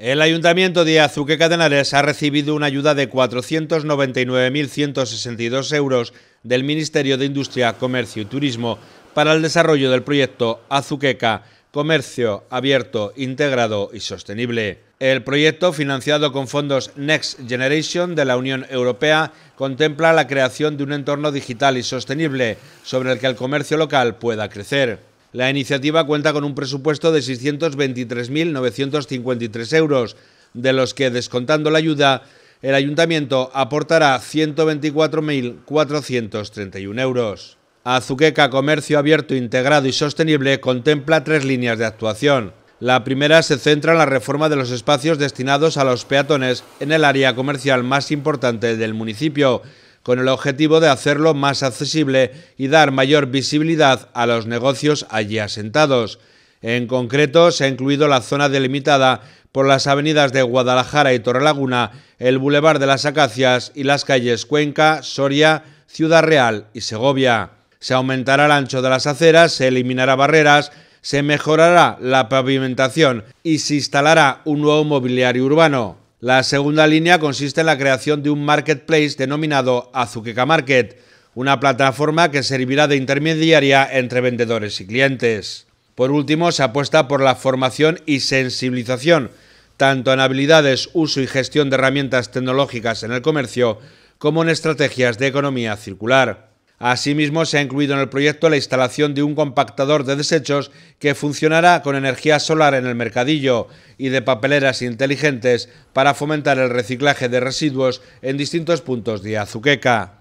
El Ayuntamiento de Azuqueca de Henares ha recibido una ayuda de 499.162 euros del Ministerio de Industria, Comercio y Turismo para el desarrollo del proyecto Azuqueca, Comercio Abierto, Integrado y Sostenible. El proyecto, financiado con fondos Next Generation de la Unión Europea, contempla la creación de un entorno digital y sostenible sobre el que el comercio local pueda crecer. La iniciativa cuenta con un presupuesto de 623.953 euros, de los que, descontando la ayuda, el ayuntamiento aportará 124.431 euros. Azuqueca Comercio Abierto, Integrado y Sostenible contempla tres líneas de actuación. La primera se centra en la reforma de los espacios destinados a los peatones en el área comercial más importante del municipio, con el objetivo de hacerlo más accesible y dar mayor visibilidad a los negocios allí asentados. En concreto, se ha incluido la zona delimitada por las avenidas de Guadalajara y Torrelaguna, el Boulevard de las Acacias y las calles Cuenca, Soria, Ciudad Real y Segovia. Se aumentará el ancho de las aceras, se eliminará barreras, se mejorará la pavimentación y se instalará un nuevo mobiliario urbano. La segunda línea consiste en la creación de un marketplace denominado Azuqueca Market, una plataforma que servirá de intermediaria entre vendedores y clientes. Por último, se apuesta por la formación y sensibilización, tanto en habilidades, uso y gestión de herramientas tecnológicas en el comercio, como en estrategias de economía circular. Asimismo, se ha incluido en el proyecto la instalación de un compactador de desechos que funcionará con energía solar en el mercadillo y de papeleras inteligentes para fomentar el reciclaje de residuos en distintos puntos de Azuqueca.